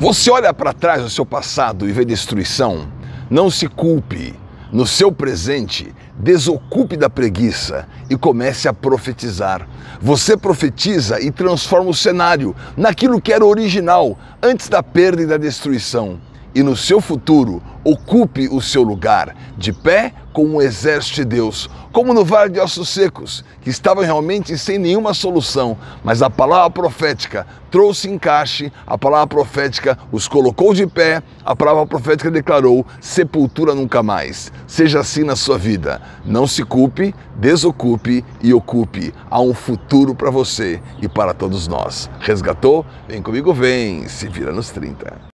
Você olha para trás do seu passado e vê destruição? Não se culpe. No seu presente, desocupe da preguiça e comece a profetizar. Você profetiza e transforma o cenário naquilo que era original antes da perda e da destruição e no seu futuro ocupe o seu lugar, de pé com o exército de Deus, como no vale de ossos secos, que estavam realmente sem nenhuma solução, mas a palavra profética trouxe encaixe, a palavra profética os colocou de pé, a palavra profética declarou sepultura nunca mais. Seja assim na sua vida. Não se culpe, desocupe e ocupe. Há um futuro para você e para todos nós. Resgatou? Vem comigo, vem, se vira nos 30.